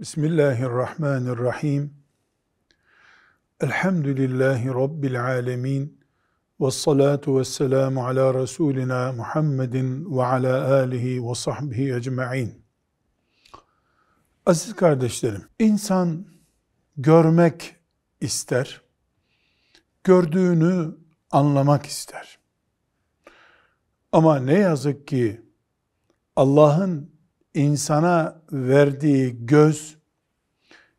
Bismillahirrahmanirrahim. Elhamdülillahi Rabbil alemin. Ve salatu ve selamu ala Resulina Muhammedin ve ala alihi ve sahbihi ecma'in. Aziz kardeşlerim, insan görmek ister, gördüğünü anlamak ister. Ama ne yazık ki Allah'ın insana verdiği göz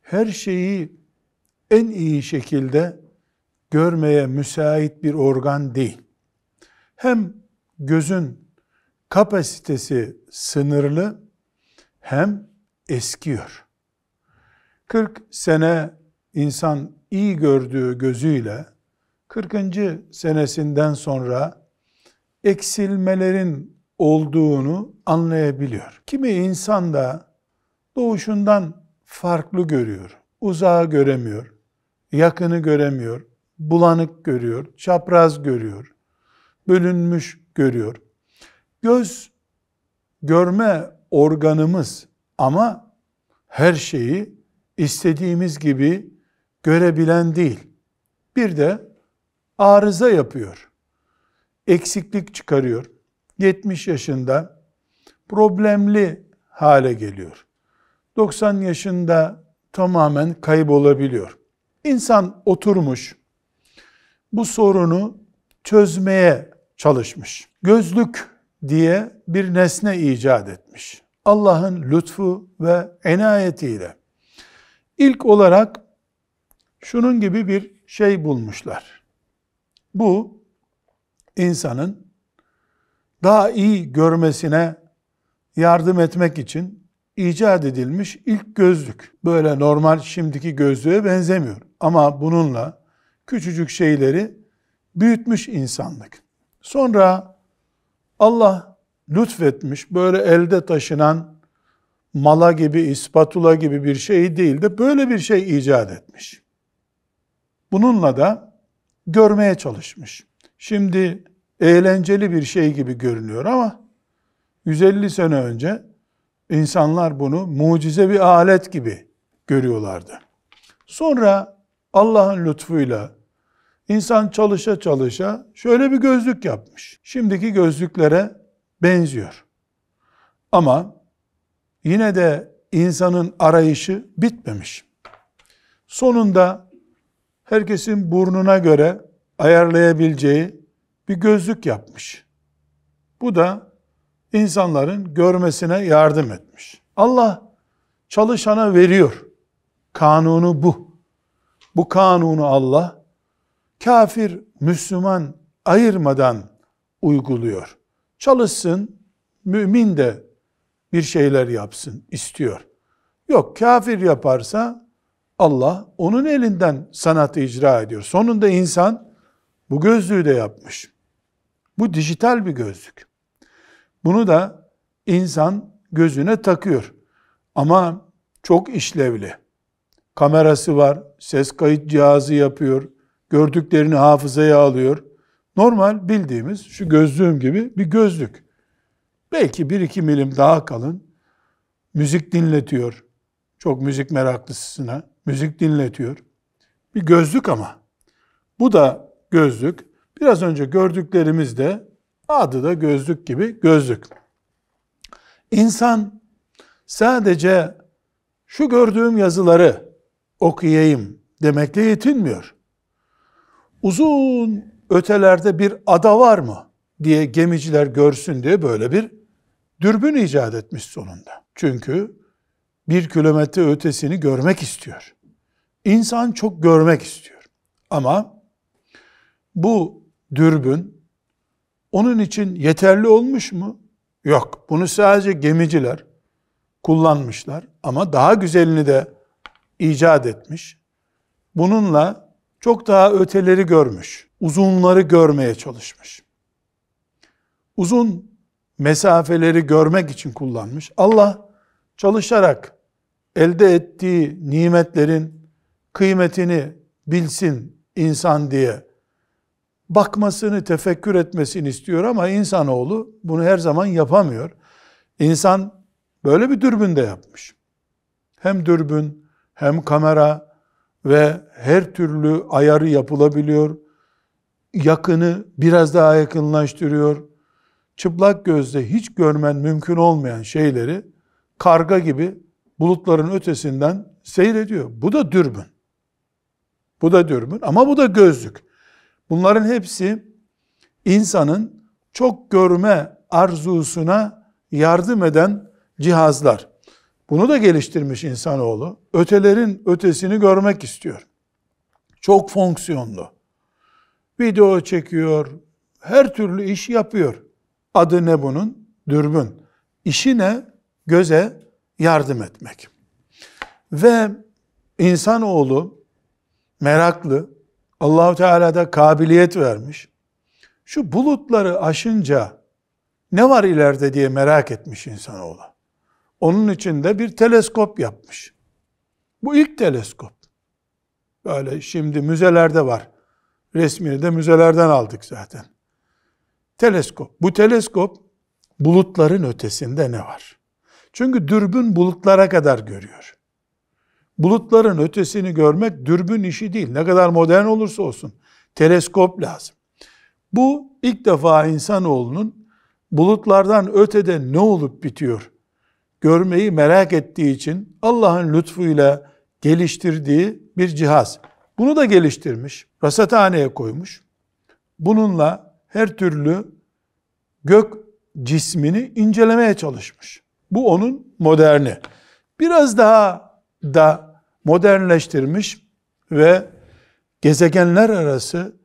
her şeyi en iyi şekilde görmeye müsait bir organ değil. Hem gözün kapasitesi sınırlı hem eskiyor. 40 sene insan iyi gördüğü gözüyle 40. senesinden sonra eksilmelerin olduğunu anlayabiliyor. Kimi insan da doğuşundan farklı görüyor. Uzağı göremiyor, yakını göremiyor, bulanık görüyor, çapraz görüyor, bölünmüş görüyor. Göz görme organımız ama her şeyi istediğimiz gibi görebilen değil. Bir de arıza yapıyor. Eksiklik çıkarıyor. 70 yaşında problemli hale geliyor. 90 yaşında tamamen kaybolabiliyor. İnsan oturmuş, bu sorunu çözmeye çalışmış. Gözlük diye bir nesne icat etmiş. Allah'ın lütfu ve enayetiyle. İlk olarak şunun gibi bir şey bulmuşlar. Bu insanın daha iyi görmesine yardım etmek için icat edilmiş ilk gözlük. Böyle normal şimdiki gözlüğe benzemiyor. Ama bununla küçücük şeyleri büyütmüş insanlık. Sonra Allah lütfetmiş böyle elde taşınan mala gibi, ispatula gibi bir şey değil de böyle bir şey icat etmiş. Bununla da görmeye çalışmış. Şimdi eğlenceli bir şey gibi görünüyor ama 150 sene önce insanlar bunu mucize bir alet gibi görüyorlardı. Sonra Allah'ın lütfuyla insan çalışa çalışa şöyle bir gözlük yapmış. Şimdiki gözlüklere benziyor. Ama yine de insanın arayışı bitmemiş. Sonunda herkesin burnuna göre ayarlayabileceği bir gözlük yapmış. Bu da insanların görmesine yardım etmiş. Allah çalışana veriyor. Kanunu bu. Bu kanunu Allah kafir, Müslüman ayırmadan uyguluyor. Çalışsın, mümin de bir şeyler yapsın istiyor. Yok kafir yaparsa Allah onun elinden sanatı icra ediyor. Sonunda insan bu gözlüğü de yapmış. Bu dijital bir gözlük. Bunu da insan gözüne takıyor. Ama çok işlevli. Kamerası var, ses kayıt cihazı yapıyor, gördüklerini hafızaya alıyor. Normal bildiğimiz şu gözlüğüm gibi bir gözlük. Belki 1-2 milim daha kalın. Müzik dinletiyor. Çok müzik meraklısına müzik dinletiyor. Bir gözlük ama. Bu da gözlük. Biraz önce gördüklerimiz de adı da gözlük gibi gözlük. İnsan sadece şu gördüğüm yazıları okuyayım demekle yetinmiyor. Uzun ötelerde bir ada var mı diye gemiciler görsün diye böyle bir dürbün icat etmiş sonunda. Çünkü bir kilometre ötesini görmek istiyor. İnsan çok görmek istiyor. Ama bu dürbün onun için yeterli olmuş mu? Yok. Bunu sadece gemiciler kullanmışlar ama daha güzelini de icat etmiş. Bununla çok daha öteleri görmüş. Uzunları görmeye çalışmış. Uzun mesafeleri görmek için kullanmış. Allah çalışarak elde ettiği nimetlerin kıymetini bilsin insan diye bakmasını, tefekkür etmesini istiyor ama insanoğlu bunu her zaman yapamıyor. İnsan böyle bir dürbün de yapmış. Hem dürbün, hem kamera ve her türlü ayarı yapılabiliyor. Yakını biraz daha yakınlaştırıyor. Çıplak gözle hiç görmen mümkün olmayan şeyleri karga gibi bulutların ötesinden seyrediyor. Bu da dürbün. Bu da dürbün ama bu da gözlük. Bunların hepsi insanın çok görme arzusuna yardım eden cihazlar. Bunu da geliştirmiş insanoğlu. Ötelerin ötesini görmek istiyor. Çok fonksiyonlu. Video çekiyor, her türlü iş yapıyor. Adı ne bunun? Dürbün. İşi ne? Göze yardım etmek. Ve insanoğlu meraklı, Allahu Teala da kabiliyet vermiş. Şu bulutları aşınca ne var ileride diye merak etmiş insanoğlu. Onun için de bir teleskop yapmış. Bu ilk teleskop. Böyle şimdi müzelerde var. Resmini de müzelerden aldık zaten. Teleskop. Bu teleskop bulutların ötesinde ne var? Çünkü dürbün bulutlara kadar görüyor. Bulutların ötesini görmek dürbün işi değil. Ne kadar modern olursa olsun. Teleskop lazım. Bu ilk defa insanoğlunun bulutlardan ötede ne olup bitiyor görmeyi merak ettiği için Allah'ın lütfuyla geliştirdiği bir cihaz. Bunu da geliştirmiş, rasathaneye koymuş. Bununla her türlü gök cismini incelemeye çalışmış. Bu onun moderni. Biraz daha da modernleştirmiş ve gezegenler arası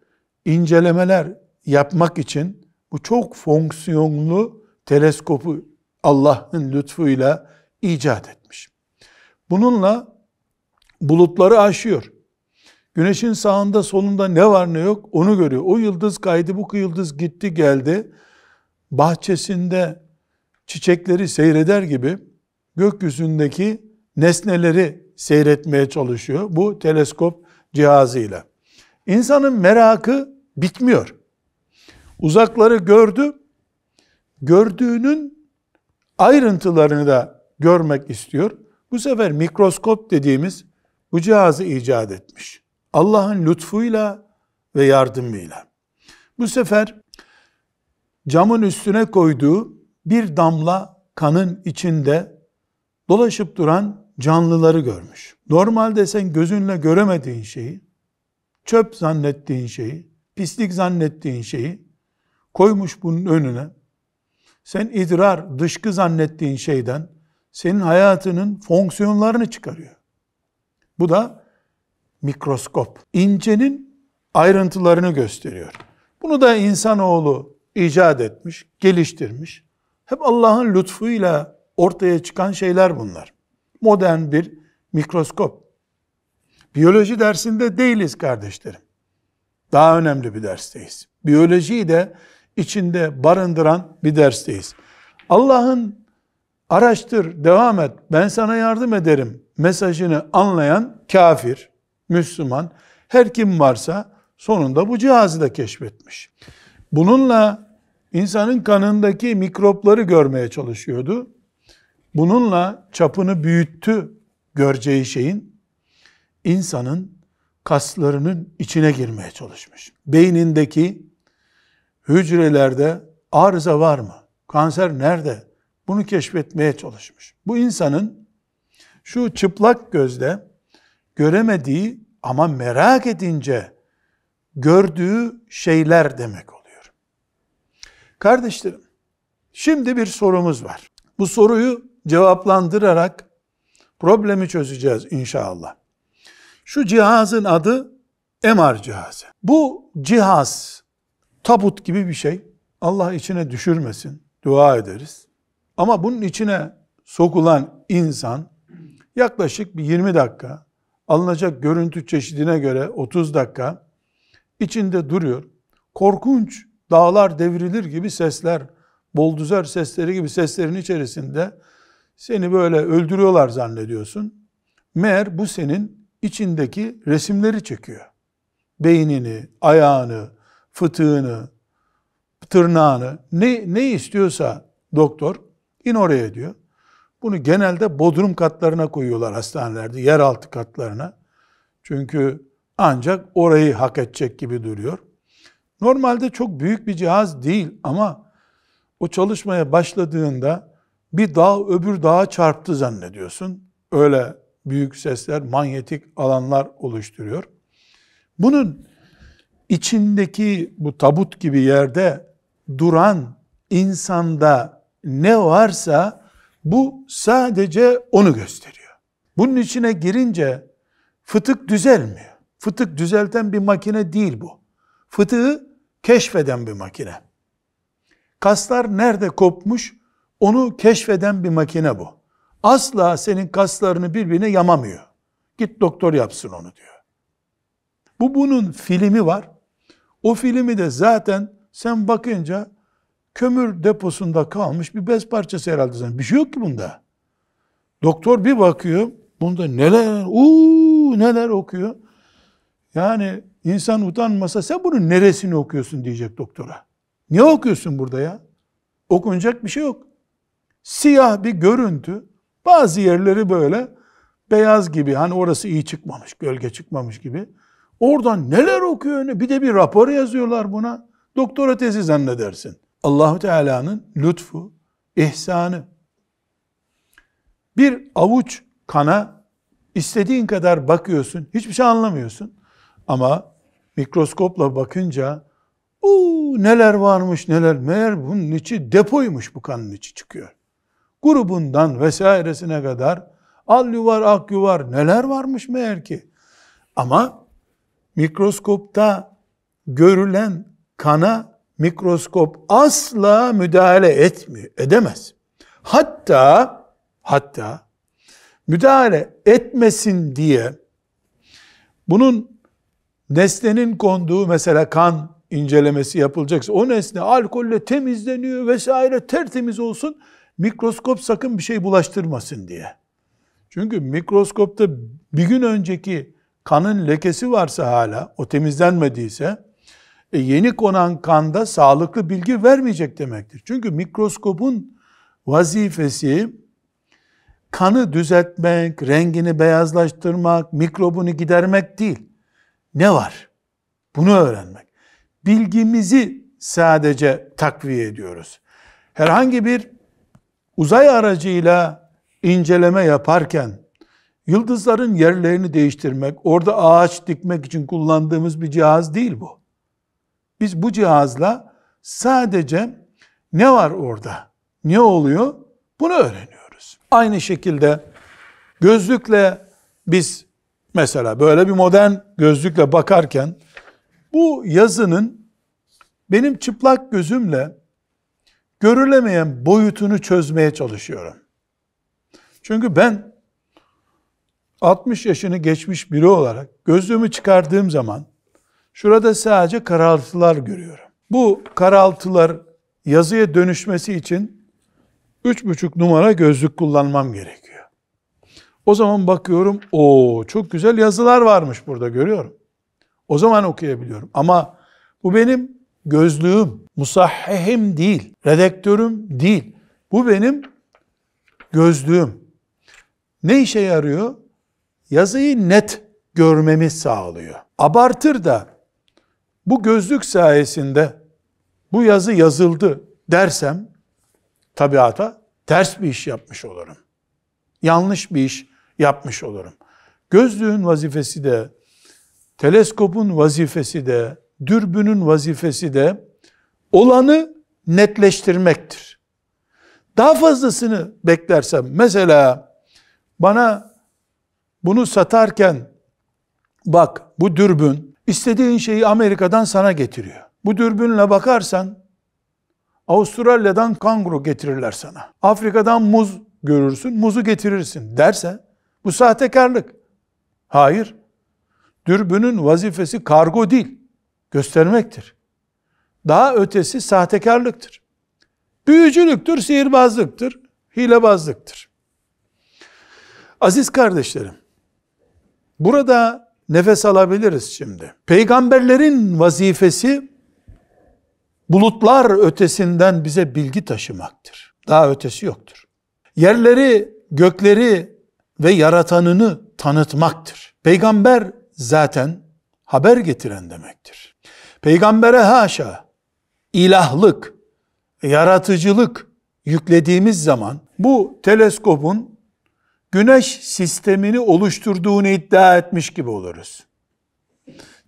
incelemeler yapmak için bu çok fonksiyonlu teleskopu Allah'ın lütfuyla icat etmiş. Bununla bulutları aşıyor. Güneşin sağında solunda ne var ne yok onu görüyor. O yıldız kaydı bu yıldız gitti geldi. Bahçesinde çiçekleri seyreder gibi gökyüzündeki nesneleri seyretmeye çalışıyor. Bu teleskop cihazıyla. İnsanın merakı bitmiyor. Uzakları gördü, gördüğünün ayrıntılarını da görmek istiyor. Bu sefer mikroskop dediğimiz bu cihazı icat etmiş. Allah'ın lütfuyla ve yardımıyla. Bu sefer camın üstüne koyduğu bir damla kanın içinde dolaşıp duran canlıları görmüş. Normalde sen gözünle göremediğin şeyi, çöp zannettiğin şeyi, pislik zannettiğin şeyi koymuş bunun önüne. Sen idrar, dışkı zannettiğin şeyden senin hayatının fonksiyonlarını çıkarıyor. Bu da mikroskop. İncenin ayrıntılarını gösteriyor. Bunu da insanoğlu icat etmiş, geliştirmiş. Hep Allah'ın lütfuyla ortaya çıkan şeyler bunlar modern bir mikroskop. Biyoloji dersinde değiliz kardeşlerim. Daha önemli bir dersteyiz. Biyolojiyi de içinde barındıran bir dersteyiz. Allah'ın araştır, devam et, ben sana yardım ederim mesajını anlayan kafir, Müslüman, her kim varsa sonunda bu cihazı da keşfetmiş. Bununla insanın kanındaki mikropları görmeye çalışıyordu bununla çapını büyüttü göreceği şeyin insanın kaslarının içine girmeye çalışmış. Beynindeki hücrelerde arıza var mı? Kanser nerede? Bunu keşfetmeye çalışmış. Bu insanın şu çıplak gözle göremediği ama merak edince gördüğü şeyler demek oluyor. Kardeşlerim, şimdi bir sorumuz var. Bu soruyu cevaplandırarak problemi çözeceğiz inşallah. Şu cihazın adı MR cihazı. Bu cihaz tabut gibi bir şey. Allah içine düşürmesin. Dua ederiz. Ama bunun içine sokulan insan yaklaşık bir 20 dakika alınacak görüntü çeşidine göre 30 dakika içinde duruyor. Korkunç dağlar devrilir gibi sesler, bolduzer sesleri gibi seslerin içerisinde seni böyle öldürüyorlar zannediyorsun. Meğer bu senin içindeki resimleri çekiyor. Beynini, ayağını, fıtığını, tırnağını ne, ne istiyorsa doktor in oraya diyor. Bunu genelde bodrum katlarına koyuyorlar hastanelerde, yeraltı katlarına. Çünkü ancak orayı hak edecek gibi duruyor. Normalde çok büyük bir cihaz değil ama o çalışmaya başladığında bir dağ öbür dağa çarptı zannediyorsun. Öyle büyük sesler, manyetik alanlar oluşturuyor. Bunun içindeki bu tabut gibi yerde duran insanda ne varsa bu sadece onu gösteriyor. Bunun içine girince fıtık düzelmiyor. Fıtık düzelten bir makine değil bu. Fıtığı keşfeden bir makine. Kaslar nerede kopmuş onu keşfeden bir makine bu. Asla senin kaslarını birbirine yamamıyor. Git doktor yapsın onu diyor. Bu bunun filmi var. O filmi de zaten sen bakınca kömür deposunda kalmış bir bez parçası herhalde. Zaten. Bir şey yok ki bunda. Doktor bir bakıyor, bunda neler, uuu neler okuyor. Yani insan utanmasa sen bunun neresini okuyorsun diyecek doktora. Niye okuyorsun burada ya? Okunacak bir şey yok siyah bir görüntü. Bazı yerleri böyle beyaz gibi hani orası iyi çıkmamış, gölge çıkmamış gibi. Oradan neler okuyor ne? Bir de bir rapor yazıyorlar buna. Doktora tezi zannedersin. Allahu Teala'nın lütfu, ihsanı. Bir avuç kana istediğin kadar bakıyorsun, hiçbir şey anlamıyorsun. Ama mikroskopla bakınca bu neler varmış neler meğer bunun içi depoymuş bu kanın içi çıkıyor grubundan vesairesine kadar al yuvar ak yuvar neler varmış meğer ki. Ama mikroskopta görülen kana mikroskop asla müdahale etmiyor, edemez. Hatta hatta müdahale etmesin diye bunun nesnenin konduğu mesela kan incelemesi yapılacaksa o nesne alkolle temizleniyor vesaire tertemiz olsun mikroskop sakın bir şey bulaştırmasın diye. Çünkü mikroskopta bir gün önceki kanın lekesi varsa hala, o temizlenmediyse, e, yeni konan kanda sağlıklı bilgi vermeyecek demektir. Çünkü mikroskopun vazifesi kanı düzeltmek, rengini beyazlaştırmak, mikrobunu gidermek değil. Ne var? Bunu öğrenmek. Bilgimizi sadece takviye ediyoruz. Herhangi bir uzay aracıyla inceleme yaparken yıldızların yerlerini değiştirmek, orada ağaç dikmek için kullandığımız bir cihaz değil bu. Biz bu cihazla sadece ne var orada, ne oluyor bunu öğreniyoruz. Aynı şekilde gözlükle biz mesela böyle bir modern gözlükle bakarken bu yazının benim çıplak gözümle görülemeyen boyutunu çözmeye çalışıyorum. Çünkü ben 60 yaşını geçmiş biri olarak gözlüğümü çıkardığım zaman şurada sadece karaltılar görüyorum. Bu karaltılar yazıya dönüşmesi için 3,5 numara gözlük kullanmam gerekiyor. O zaman bakıyorum, o çok güzel yazılar varmış burada görüyorum. O zaman okuyabiliyorum. Ama bu benim gözlüğüm, musahhehim değil, redaktörüm değil. Bu benim gözlüğüm. Ne işe yarıyor? Yazıyı net görmemi sağlıyor. Abartır da bu gözlük sayesinde bu yazı yazıldı dersem tabiata ters bir iş yapmış olurum. Yanlış bir iş yapmış olurum. Gözlüğün vazifesi de, teleskopun vazifesi de, dürbünün vazifesi de olanı netleştirmektir. Daha fazlasını beklersem mesela bana bunu satarken bak bu dürbün istediğin şeyi Amerika'dan sana getiriyor. Bu dürbünle bakarsan Avustralya'dan kanguru getirirler sana. Afrika'dan muz görürsün, muzu getirirsin derse bu sahtekarlık. Hayır. Dürbünün vazifesi kargo değil göstermektir. Daha ötesi sahtekarlıktır. Büyücülüktür, sihirbazlıktır, hilebazlıktır. Aziz kardeşlerim, burada nefes alabiliriz şimdi. Peygamberlerin vazifesi bulutlar ötesinden bize bilgi taşımaktır. Daha ötesi yoktur. Yerleri, gökleri ve yaratanını tanıtmaktır. Peygamber zaten haber getiren demektir. Peygambere haşa ilahlık, yaratıcılık yüklediğimiz zaman bu teleskopun güneş sistemini oluşturduğunu iddia etmiş gibi oluruz.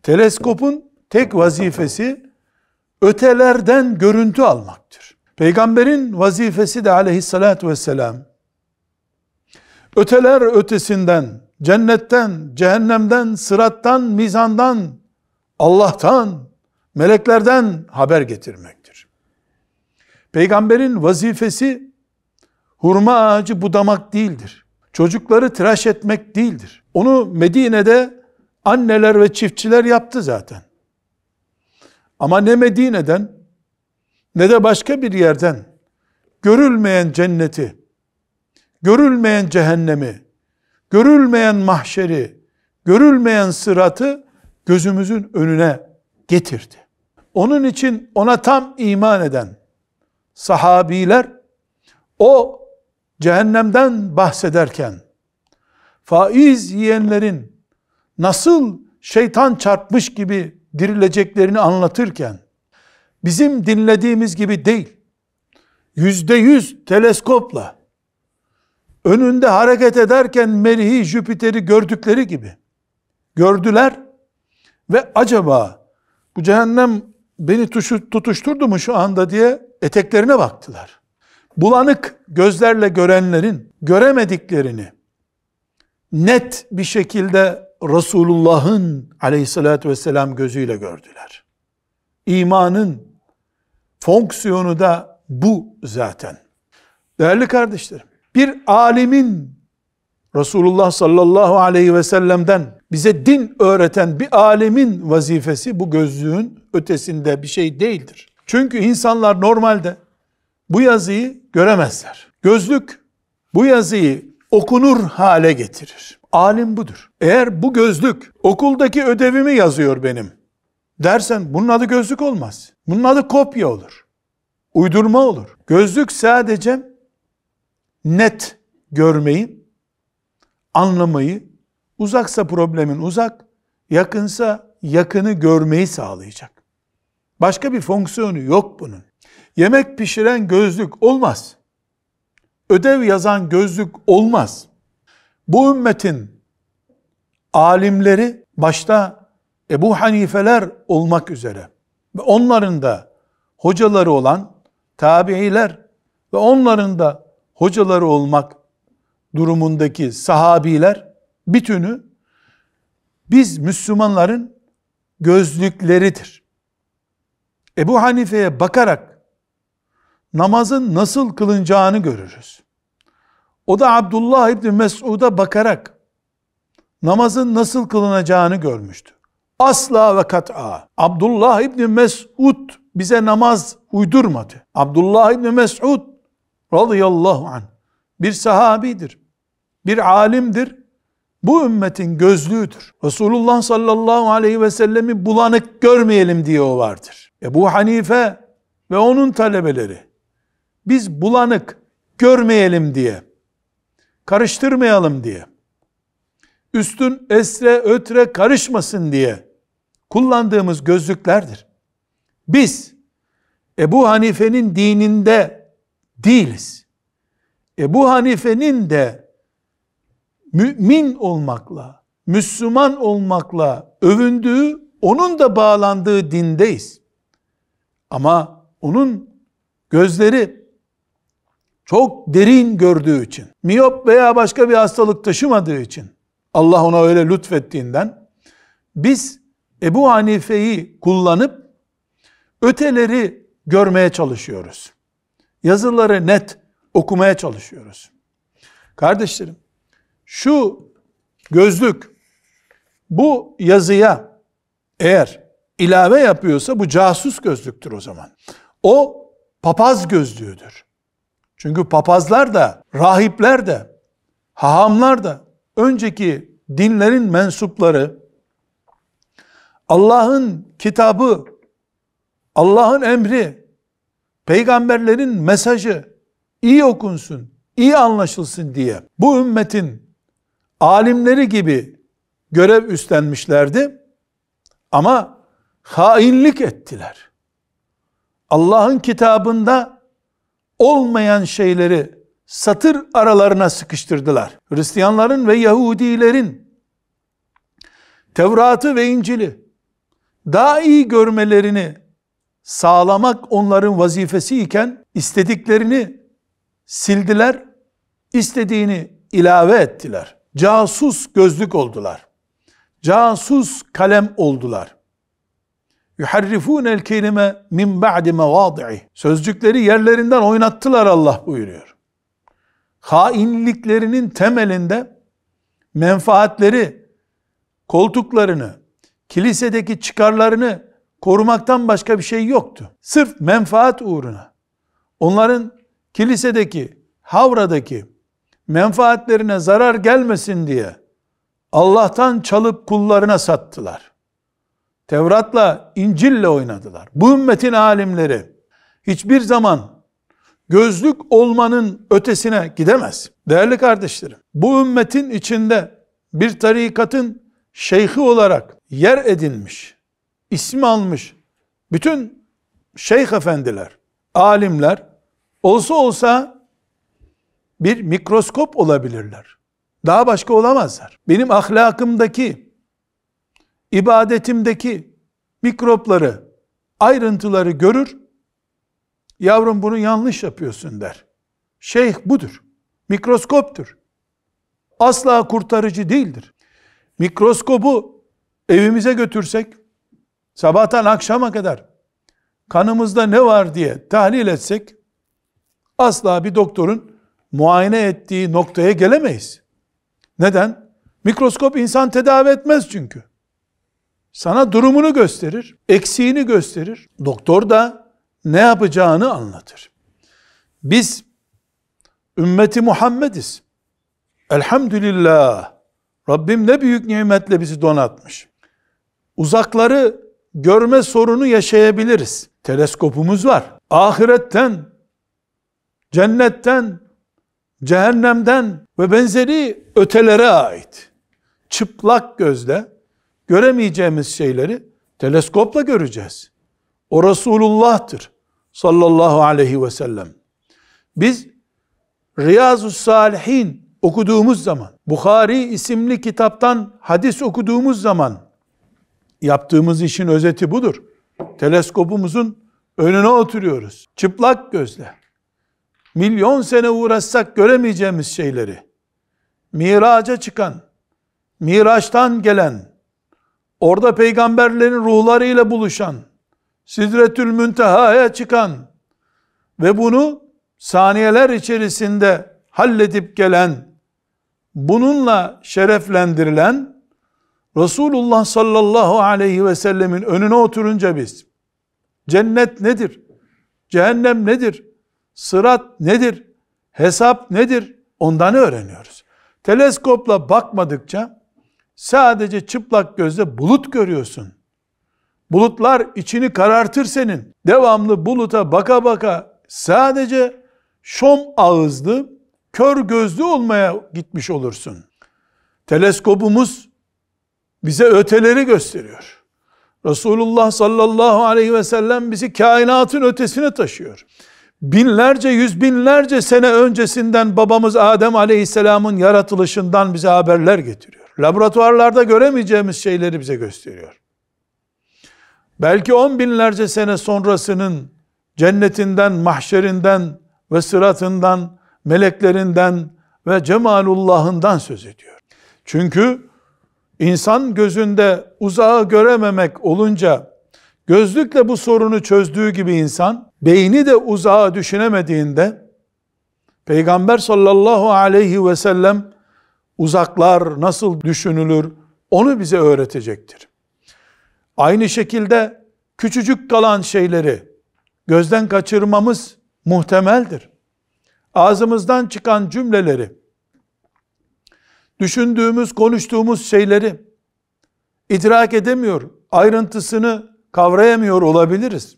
Teleskopun tek vazifesi ötelerden görüntü almaktır. Peygamberin vazifesi de aleyhissalatü vesselam öteler ötesinden cennetten, cehennemden, sırattan, mizandan, Allah'tan, meleklerden haber getirmektir. Peygamberin vazifesi hurma ağacı budamak değildir. Çocukları tıraş etmek değildir. Onu Medine'de anneler ve çiftçiler yaptı zaten. Ama ne Medine'den ne de başka bir yerden görülmeyen cenneti, görülmeyen cehennemi görülmeyen mahşeri, görülmeyen sıratı gözümüzün önüne getirdi. Onun için ona tam iman eden sahabiler o cehennemden bahsederken faiz yiyenlerin nasıl şeytan çarpmış gibi dirileceklerini anlatırken bizim dinlediğimiz gibi değil yüzde yüz teleskopla önünde hareket ederken Merih'i, Jüpiter'i gördükleri gibi gördüler ve acaba bu cehennem beni tutuşturdu mu şu anda diye eteklerine baktılar. Bulanık gözlerle görenlerin göremediklerini net bir şekilde Resulullah'ın aleyhissalatü vesselam gözüyle gördüler. İmanın fonksiyonu da bu zaten. Değerli kardeşlerim, bir alimin Resulullah sallallahu aleyhi ve sellem'den bize din öğreten bir alimin vazifesi bu gözlüğün ötesinde bir şey değildir. Çünkü insanlar normalde bu yazıyı göremezler. Gözlük bu yazıyı okunur hale getirir. Alim budur. Eğer bu gözlük okuldaki ödevimi yazıyor benim dersen bunun adı gözlük olmaz. Bunun adı kopya olur. Uydurma olur. Gözlük sadece net görmeyi, anlamayı, uzaksa problemin uzak, yakınsa yakını görmeyi sağlayacak. Başka bir fonksiyonu yok bunun. Yemek pişiren gözlük olmaz. Ödev yazan gözlük olmaz. Bu ümmetin alimleri başta Ebu Hanifeler olmak üzere ve onların da hocaları olan tabiiler ve onların da hocaları olmak durumundaki sahabiler bütünü biz Müslümanların gözlükleridir. Ebu Hanife'ye bakarak namazın nasıl kılınacağını görürüz. O da Abdullah İbni Mesud'a bakarak namazın nasıl kılınacağını görmüştü. Asla ve kat'a. Abdullah İbni Mesud bize namaz uydurmadı. Abdullah İbni Mesud radıyallahu A'n bir sahabidir. Bir alimdir. Bu ümmetin gözlüğüdür. Resulullah sallallahu aleyhi ve sellemi bulanık görmeyelim diye o vardır. Ebu Hanife ve onun talebeleri biz bulanık görmeyelim diye karıştırmayalım diye üstün esre ötre karışmasın diye kullandığımız gözlüklerdir. Biz Ebu Hanife'nin dininde değiliz. Ebu Hanife'nin de mümin olmakla, Müslüman olmakla övündüğü, onun da bağlandığı dindeyiz. Ama onun gözleri çok derin gördüğü için, miyop veya başka bir hastalık taşımadığı için, Allah ona öyle lütfettiğinden, biz Ebu Hanife'yi kullanıp öteleri görmeye çalışıyoruz. Yazıları net okumaya çalışıyoruz. Kardeşlerim, şu gözlük bu yazıya eğer ilave yapıyorsa bu casus gözlüktür o zaman. O papaz gözlüğüdür. Çünkü papazlar da, rahipler de, hahamlar da önceki dinlerin mensupları Allah'ın kitabı, Allah'ın emri, peygamberlerin mesajı iyi okunsun, iyi anlaşılsın diye bu ümmetin alimleri gibi görev üstlenmişlerdi ama hainlik ettiler. Allah'ın kitabında olmayan şeyleri satır aralarına sıkıştırdılar. Hristiyanların ve Yahudilerin Tevrat'ı ve İncil'i daha iyi görmelerini sağlamak onların vazifesi iken istediklerini sildiler, istediğini ilave ettiler. Casus gözlük oldular. Casus kalem oldular. يُحَرِّفُونَ الْكَيْلِمَ مِنْ بَعْدِ مَوَاضِعِ Sözcükleri yerlerinden oynattılar Allah buyuruyor. Hainliklerinin temelinde menfaatleri, koltuklarını, kilisedeki çıkarlarını korumaktan başka bir şey yoktu. Sırf menfaat uğruna. Onların kilisedeki, havradaki menfaatlerine zarar gelmesin diye Allah'tan çalıp kullarına sattılar. Tevrat'la, İncil'le oynadılar. Bu ümmetin alimleri hiçbir zaman gözlük olmanın ötesine gidemez. Değerli kardeşlerim, bu ümmetin içinde bir tarikatın şeyhi olarak yer edinmiş ismi almış bütün şeyh efendiler, alimler olsa olsa bir mikroskop olabilirler. Daha başka olamazlar. Benim ahlakımdaki, ibadetimdeki mikropları, ayrıntıları görür, yavrum bunu yanlış yapıyorsun der. Şeyh budur, mikroskoptur. Asla kurtarıcı değildir. Mikroskobu evimize götürsek, sabahtan akşama kadar kanımızda ne var diye tahlil etsek asla bir doktorun muayene ettiği noktaya gelemeyiz. Neden? Mikroskop insan tedavi etmez çünkü. Sana durumunu gösterir, eksiğini gösterir. Doktor da ne yapacağını anlatır. Biz ümmeti Muhammediz. Elhamdülillah. Rabbim ne büyük nimetle bizi donatmış. Uzakları görme sorunu yaşayabiliriz. Teleskopumuz var. Ahiretten, cennetten, cehennemden ve benzeri ötelere ait çıplak gözle göremeyeceğimiz şeyleri teleskopla göreceğiz. O Resulullah'tır sallallahu aleyhi ve sellem. Biz Riyazu Salihin okuduğumuz zaman, Bukhari isimli kitaptan hadis okuduğumuz zaman, Yaptığımız işin özeti budur. Teleskopumuzun önüne oturuyoruz. Çıplak gözle. Milyon sene uğraşsak göremeyeceğimiz şeyleri. Miraca çıkan, Miraç'tan gelen, orada peygamberlerin ruhlarıyla buluşan, Sidretül Münteha'ya çıkan ve bunu saniyeler içerisinde halledip gelen, bununla şereflendirilen Resulullah sallallahu aleyhi ve sellemin önüne oturunca biz cennet nedir? Cehennem nedir? Sırat nedir? Hesap nedir? Ondan öğreniyoruz. Teleskopla bakmadıkça sadece çıplak gözle bulut görüyorsun. Bulutlar içini karartır senin. Devamlı buluta baka baka sadece şom ağızlı, kör gözlü olmaya gitmiş olursun. Teleskopumuz bize öteleri gösteriyor. Resulullah sallallahu aleyhi ve sellem bizi kainatın ötesine taşıyor. Binlerce, yüz binlerce sene öncesinden babamız Adem aleyhisselamın yaratılışından bize haberler getiriyor. Laboratuvarlarda göremeyeceğimiz şeyleri bize gösteriyor. Belki on binlerce sene sonrasının cennetinden, mahşerinden ve sıratından, meleklerinden ve cemalullahından söz ediyor. Çünkü İnsan gözünde uzağı görememek olunca gözlükle bu sorunu çözdüğü gibi insan beyni de uzağa düşünemediğinde Peygamber sallallahu aleyhi ve sellem uzaklar nasıl düşünülür onu bize öğretecektir. Aynı şekilde küçücük kalan şeyleri gözden kaçırmamız muhtemeldir. Ağzımızdan çıkan cümleleri düşündüğümüz, konuştuğumuz şeyleri idrak edemiyor, ayrıntısını kavrayamıyor olabiliriz.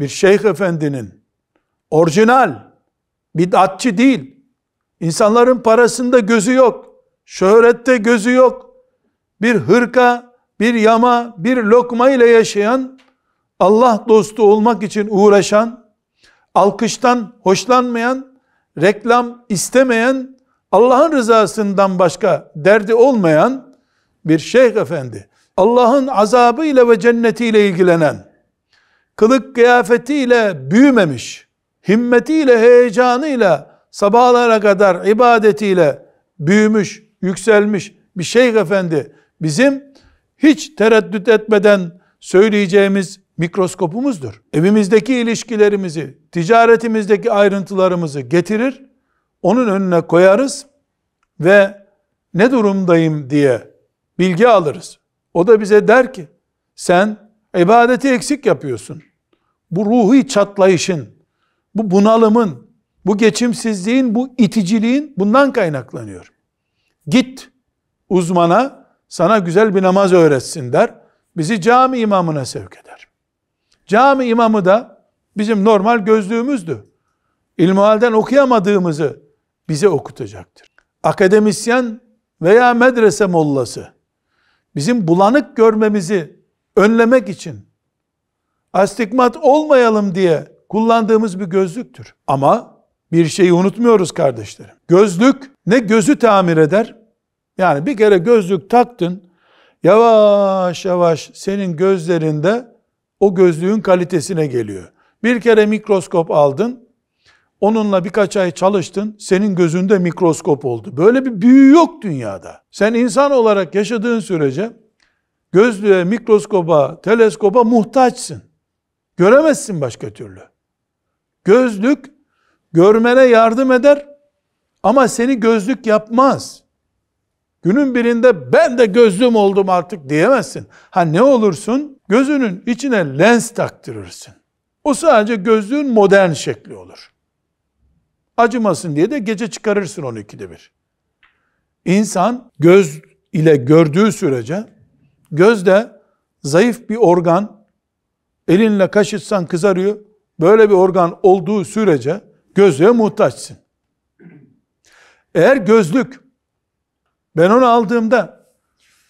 Bir şeyh efendinin orijinal, bid'atçı değil, insanların parasında gözü yok, şöhrette gözü yok, bir hırka, bir yama, bir lokma ile yaşayan, Allah dostu olmak için uğraşan, alkıştan hoşlanmayan, reklam istemeyen Allah'ın rızasından başka derdi olmayan bir şeyh efendi, Allah'ın azabıyla ve cennetiyle ilgilenen, kılık kıyafetiyle büyümemiş, himmetiyle, heyecanıyla, sabahlara kadar ibadetiyle büyümüş, yükselmiş bir şeyh efendi, bizim hiç tereddüt etmeden söyleyeceğimiz mikroskopumuzdur. Evimizdeki ilişkilerimizi, ticaretimizdeki ayrıntılarımızı getirir, onun önüne koyarız ve ne durumdayım diye bilgi alırız. O da bize der ki sen ibadeti eksik yapıyorsun. Bu ruhi çatlayışın, bu bunalımın, bu geçimsizliğin, bu iticiliğin bundan kaynaklanıyor. Git uzmana sana güzel bir namaz öğretsin der. Bizi cami imamına sevk eder. Cami imamı da bizim normal gözlüğümüzdü. İlmihalden okuyamadığımızı bize okutacaktır. Akademisyen veya medrese mollası bizim bulanık görmemizi önlemek için astigmat olmayalım diye kullandığımız bir gözlüktür. Ama bir şeyi unutmuyoruz kardeşlerim. Gözlük ne gözü tamir eder? Yani bir kere gözlük taktın, yavaş yavaş senin gözlerinde o gözlüğün kalitesine geliyor. Bir kere mikroskop aldın, Onunla birkaç ay çalıştın, senin gözünde mikroskop oldu. Böyle bir büyü yok dünyada. Sen insan olarak yaşadığın sürece gözlüğe, mikroskopa, teleskopa muhtaçsın. Göremezsin başka türlü. Gözlük görmene yardım eder ama seni gözlük yapmaz. Günün birinde ben de gözlüm oldum artık diyemezsin. Ha ne olursun? Gözünün içine lens taktırırsın. O sadece gözlüğün modern şekli olur. Acımasın diye de gece çıkarırsın 12'de bir. İnsan göz ile gördüğü sürece göz de zayıf bir organ elinle kaşıtsan kızarıyor. Böyle bir organ olduğu sürece gözlüğe muhtaçsın. Eğer gözlük ben onu aldığımda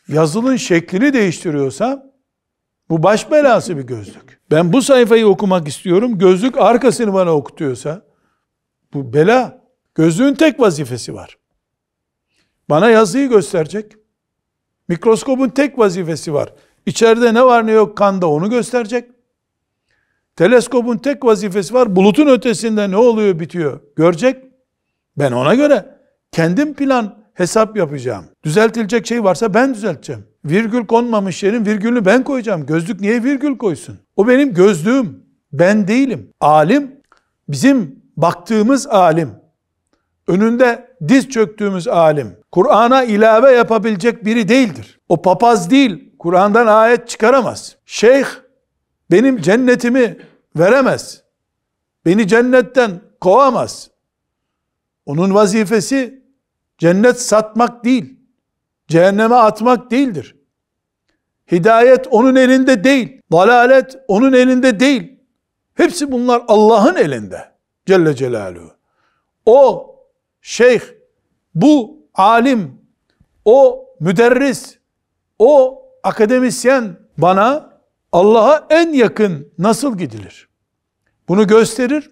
yazılın şeklini değiştiriyorsa bu baş belası bir gözlük. Ben bu sayfayı okumak istiyorum. Gözlük arkasını bana okutuyorsa bu bela. Gözlüğün tek vazifesi var. Bana yazıyı gösterecek. Mikroskopun tek vazifesi var. İçeride ne var ne yok kanda onu gösterecek. Teleskopun tek vazifesi var. Bulutun ötesinde ne oluyor bitiyor görecek. Ben ona göre kendim plan hesap yapacağım. Düzeltilecek şey varsa ben düzelteceğim. Virgül konmamış yerin virgülünü ben koyacağım. Gözlük niye virgül koysun? O benim gözlüğüm. Ben değilim. Alim bizim baktığımız alim, önünde diz çöktüğümüz alim, Kur'an'a ilave yapabilecek biri değildir. O papaz değil, Kur'an'dan ayet çıkaramaz. Şeyh, benim cennetimi veremez. Beni cennetten kovamaz. Onun vazifesi cennet satmak değil, cehenneme atmak değildir. Hidayet onun elinde değil, dalalet onun elinde değil. Hepsi bunlar Allah'ın elinde. Celle Celaluhu. O şeyh, bu alim, o müderris, o akademisyen bana Allah'a en yakın nasıl gidilir? Bunu gösterir.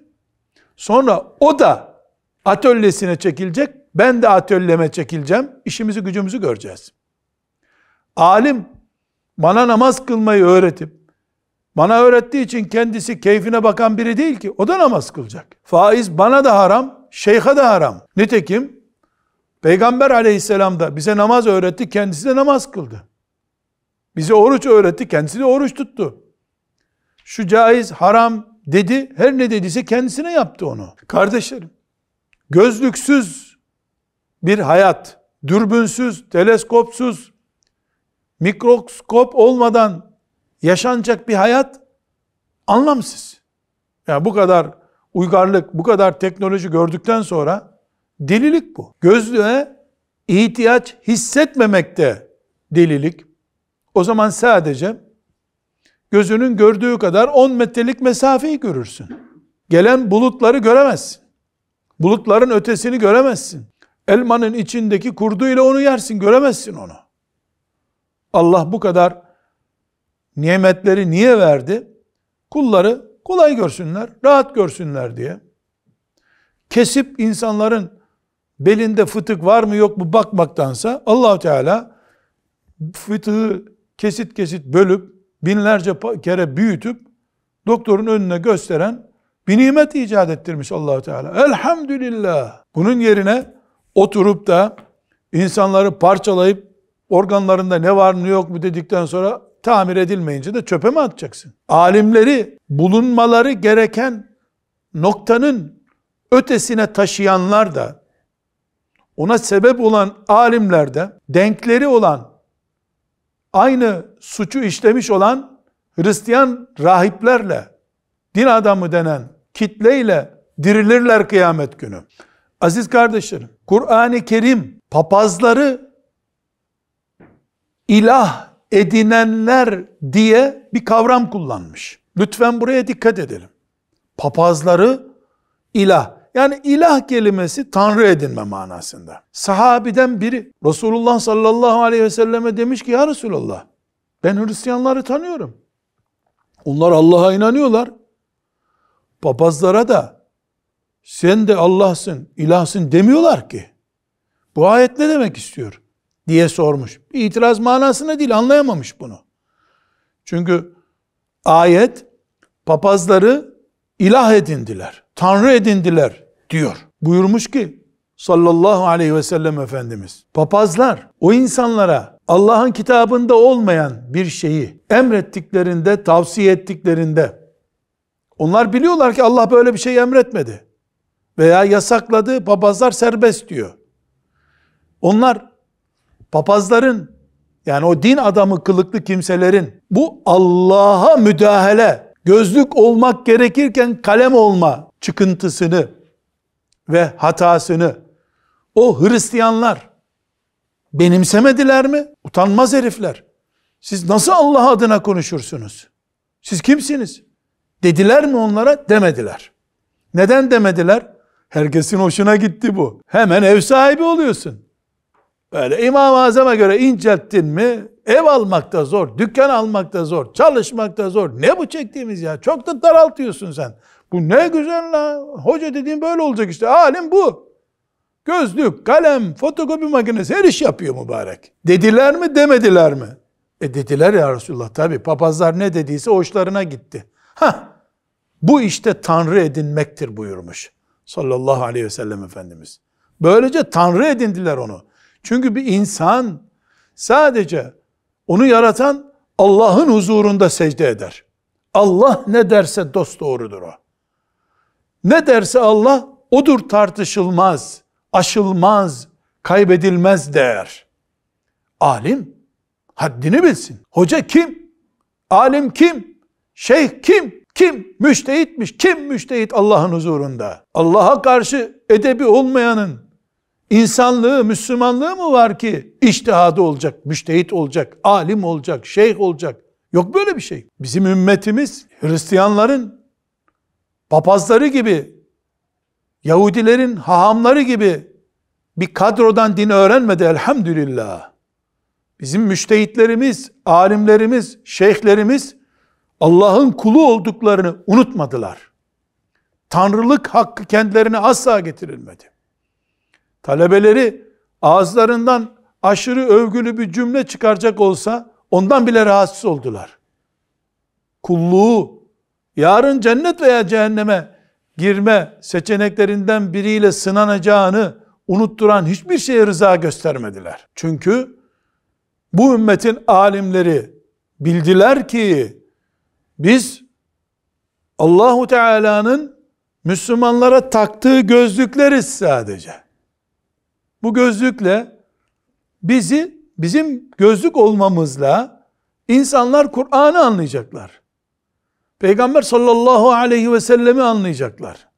Sonra o da atölyesine çekilecek. Ben de atölyeme çekileceğim. İşimizi gücümüzü göreceğiz. Alim bana namaz kılmayı öğretip bana öğrettiği için kendisi keyfine bakan biri değil ki. O da namaz kılacak. Faiz bana da haram, şeyha da haram. Nitekim Peygamber aleyhisselam da bize namaz öğretti, kendisi de namaz kıldı. Bize oruç öğretti, kendisi de oruç tuttu. Şu caiz, haram dedi, her ne dediyse kendisine yaptı onu. Kardeşlerim, gözlüksüz bir hayat, dürbünsüz, teleskopsuz, mikroskop olmadan yaşanacak bir hayat anlamsız. Yani bu kadar uygarlık, bu kadar teknoloji gördükten sonra delilik bu. Gözlüğe ihtiyaç hissetmemekte delilik. O zaman sadece gözünün gördüğü kadar 10 metrelik mesafeyi görürsün. Gelen bulutları göremezsin. Bulutların ötesini göremezsin. Elmanın içindeki kurduyla onu yersin, göremezsin onu. Allah bu kadar nimetleri niye verdi? Kulları kolay görsünler, rahat görsünler diye. Kesip insanların belinde fıtık var mı yok mu bakmaktansa allah Teala fıtığı kesit kesit bölüp binlerce kere büyütüp doktorun önüne gösteren bir nimet icat ettirmiş allah Teala. Elhamdülillah. Bunun yerine oturup da insanları parçalayıp organlarında ne var ne yok mu dedikten sonra Tamir edilmeyince de çöpe mi atacaksın? Alimleri bulunmaları gereken noktanın ötesine taşıyanlar da ona sebep olan alimlerde denkleri olan aynı suçu işlemiş olan Hristiyan rahiplerle din adamı denen kitleyle dirilirler kıyamet günü. Aziz kardeşlerim, Kur'an-ı Kerim papazları ilah edinenler diye bir kavram kullanmış. Lütfen buraya dikkat edelim. Papazları ilah. Yani ilah kelimesi tanrı edinme manasında. Sahabiden biri Resulullah sallallahu aleyhi ve selleme demiş ki ya Resulallah ben Hristiyanları tanıyorum. Onlar Allah'a inanıyorlar. Papazlara da sen de Allah'sın, ilahsın demiyorlar ki. Bu ayet ne demek istiyor? diye sormuş. İtiraz manasına değil anlayamamış bunu. Çünkü ayet papazları ilah edindiler, tanrı edindiler diyor. Buyurmuş ki sallallahu aleyhi ve sellem Efendimiz. Papazlar o insanlara Allah'ın kitabında olmayan bir şeyi emrettiklerinde, tavsiye ettiklerinde onlar biliyorlar ki Allah böyle bir şey emretmedi. Veya yasakladı, papazlar serbest diyor. Onlar papazların yani o din adamı kılıklı kimselerin bu Allah'a müdahale, gözlük olmak gerekirken kalem olma çıkıntısını ve hatasını o Hristiyanlar benimsemediler mi? Utanmaz herifler. Siz nasıl Allah adına konuşursunuz? Siz kimsiniz? Dediler mi onlara? Demediler. Neden demediler? Herkesin hoşuna gitti bu. Hemen ev sahibi oluyorsun. Böyle İmam-ı Azam'a göre incelttin mi ev almak da zor, dükkan almak da zor, çalışmak da zor. Ne bu çektiğimiz ya? Çok da daraltıyorsun sen. Bu ne güzel la. Hoca dediğin böyle olacak işte. Alim bu. Gözlük, kalem, fotokopi makinesi her iş yapıyor mübarek. Dediler mi demediler mi? E dediler ya Resulullah tabi. Papazlar ne dediyse hoşlarına gitti. Hah, bu işte Tanrı edinmektir buyurmuş. Sallallahu aleyhi ve sellem Efendimiz. Böylece Tanrı edindiler onu. Çünkü bir insan sadece onu yaratan Allah'ın huzurunda secde eder. Allah ne derse dost doğrudur o. Ne derse Allah odur tartışılmaz, aşılmaz, kaybedilmez değer. Alim haddini bilsin. Hoca kim? Alim kim? Şeyh kim? Kim müştehitmiş? Kim müştehit Allah'ın huzurunda? Allah'a karşı edebi olmayanın, İnsanlığı Müslümanlığı mı var ki iştihadı olacak, müştehit olacak, alim olacak, şeyh olacak? Yok böyle bir şey. Bizim ümmetimiz Hristiyanların papazları gibi, Yahudilerin hahamları gibi bir kadrodan din öğrenmedi elhamdülillah. Bizim müştehitlerimiz, alimlerimiz, şeyhlerimiz Allah'ın kulu olduklarını unutmadılar. Tanrılık hakkı kendilerine asla getirilmedi talebeleri ağızlarından aşırı övgülü bir cümle çıkaracak olsa ondan bile rahatsız oldular. Kulluğu yarın cennet veya cehenneme girme seçeneklerinden biriyle sınanacağını unutturan hiçbir şeye rıza göstermediler. Çünkü bu ümmetin alimleri bildiler ki biz Allahu Teala'nın Müslümanlara taktığı gözlükleriz sadece. Bu gözlükle bizi bizim gözlük olmamızla insanlar Kur'an'ı anlayacaklar. Peygamber sallallahu aleyhi ve sellemi anlayacaklar.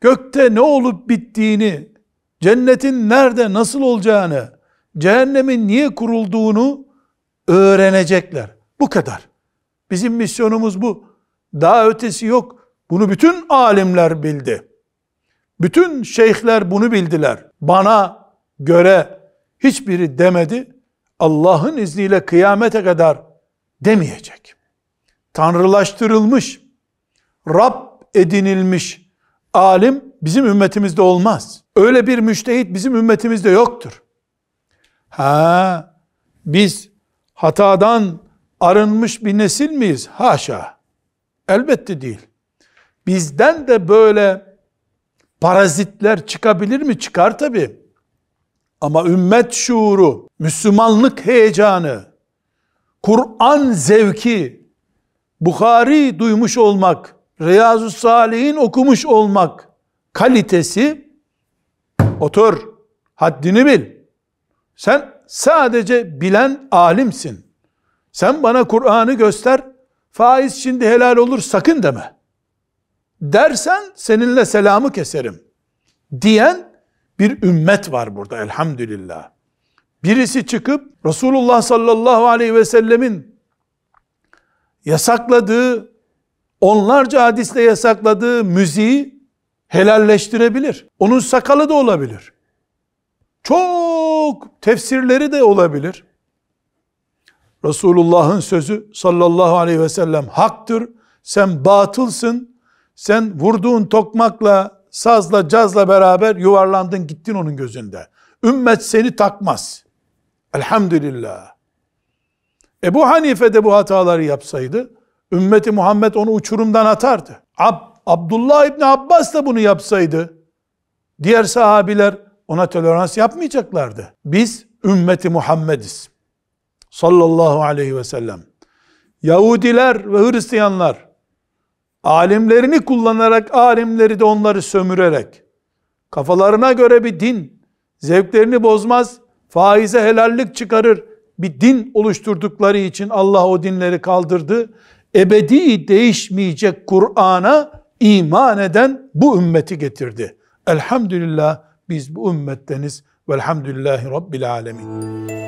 Gökte ne olup bittiğini, cennetin nerede nasıl olacağını, cehennemin niye kurulduğunu öğrenecekler. Bu kadar. Bizim misyonumuz bu. Daha ötesi yok. Bunu bütün alimler bildi. Bütün şeyhler bunu bildiler bana göre hiçbiri demedi. Allah'ın izniyle kıyamete kadar demeyecek. Tanrılaştırılmış, Rab edinilmiş alim bizim ümmetimizde olmaz. Öyle bir müştehit bizim ümmetimizde yoktur. Ha, biz hatadan arınmış bir nesil miyiz? Haşa. Elbette değil. Bizden de böyle parazitler çıkabilir mi? Çıkar tabi. Ama ümmet şuuru, Müslümanlık heyecanı, Kur'an zevki, Bukhari duymuş olmak, Riyazu Salih'in okumuş olmak kalitesi otur, haddini bil. Sen sadece bilen alimsin. Sen bana Kur'an'ı göster, faiz şimdi helal olur sakın deme.'' dersen seninle selamı keserim diyen bir ümmet var burada elhamdülillah. Birisi çıkıp Resulullah sallallahu aleyhi ve sellemin yasakladığı, onlarca hadiste yasakladığı müziği helalleştirebilir. Onun sakalı da olabilir. Çok tefsirleri de olabilir. Resulullah'ın sözü sallallahu aleyhi ve sellem haktır, sen batılsın, sen vurduğun tokmakla, sazla, cazla beraber yuvarlandın gittin onun gözünde. Ümmet seni takmaz. Elhamdülillah. Ebu Hanife de bu hataları yapsaydı, ümmeti Muhammed onu uçurumdan atardı. Ab, Abdullah İbni Abbas da bunu yapsaydı, diğer sahabiler ona tolerans yapmayacaklardı. Biz ümmeti Muhammediz. Sallallahu aleyhi ve sellem. Yahudiler ve Hristiyanlar alimlerini kullanarak, alimleri de onları sömürerek, kafalarına göre bir din, zevklerini bozmaz, faize helallik çıkarır, bir din oluşturdukları için Allah o dinleri kaldırdı. Ebedi değişmeyecek Kur'an'a iman eden bu ümmeti getirdi. Elhamdülillah biz bu ümmetteniz. Velhamdülillahi Rabbil Alemin.